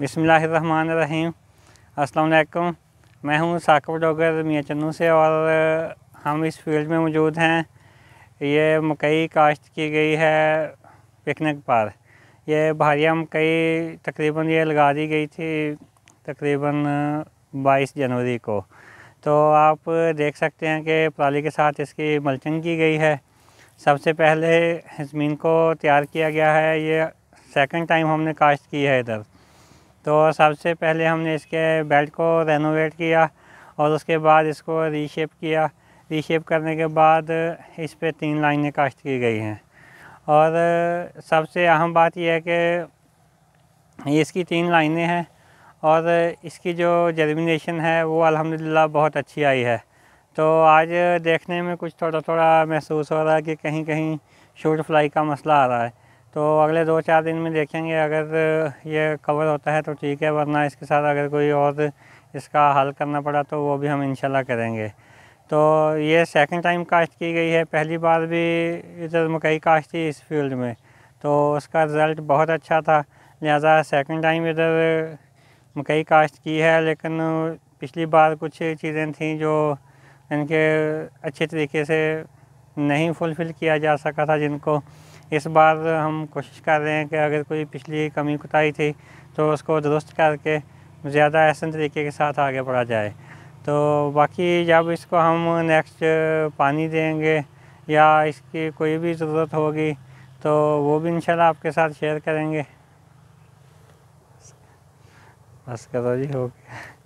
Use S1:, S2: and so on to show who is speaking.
S1: बिसमीम अस्सलाम मैं हूँ साकब डॉगर मियाँ चन्नू से और हम इस फील्ड में मौजूद हैं ये मकई काश्त की गई है पिकनिक पर यह भारिया मकई तकरीबन ये लगा दी गई थी तकरीबन 22 जनवरी को तो आप देख सकते हैं कि पराली के साथ इसकी मल्चिंग की गई है सबसे पहले ज़मीन को तैयार किया गया है ये सेकंड टाइम हमने काश्त की है इधर तो सबसे पहले हमने इसके बेल्ट को रेनोवेट किया और उसके बाद इसको रीशेप किया रीशेप करने के बाद इस पर तीन लाइनें काश्त की गई हैं और सबसे अहम बात यह है कि इसकी तीन लाइनें हैं और इसकी जो जर्मिनेशन है वो अल्हम्दुलिल्लाह बहुत अच्छी आई है तो आज देखने में कुछ थोड़ा थोड़ा महसूस हो रहा है कि कहीं कहीं शूट फ्लाई का मसला आ रहा है तो अगले दो चार दिन में देखेंगे अगर ये कवर होता है तो ठीक है वरना इसके साथ अगर कोई और इसका हल करना पड़ा तो वो भी हम इंशाल्लाह करेंगे तो ये सेकंड टाइम काश्त की गई है पहली बार भी इधर मकई काश्त थी इस फील्ड में तो उसका रिज़ल्ट बहुत अच्छा था लिहाजा सेकंड टाइम इधर मकई काश्त की है लेकिन पिछली बार कुछ चीज़ें थी जो इनके अच्छे तरीके से नहीं फुलफ़िल किया जा सका था जिनको इस बार हम कोशिश कर रहे हैं कि अगर कोई पिछली कमी कुताई थी तो उसको दुरुस्त करके ज़्यादा आसान तरीके के साथ आगे बढ़ा जाए तो बाकी जब इसको हम नेक्स्ट पानी देंगे या इसकी कोई भी ज़रूरत होगी तो वो भी इंशाल्लाह आपके साथ शेयर करेंगे बस करो जी ओके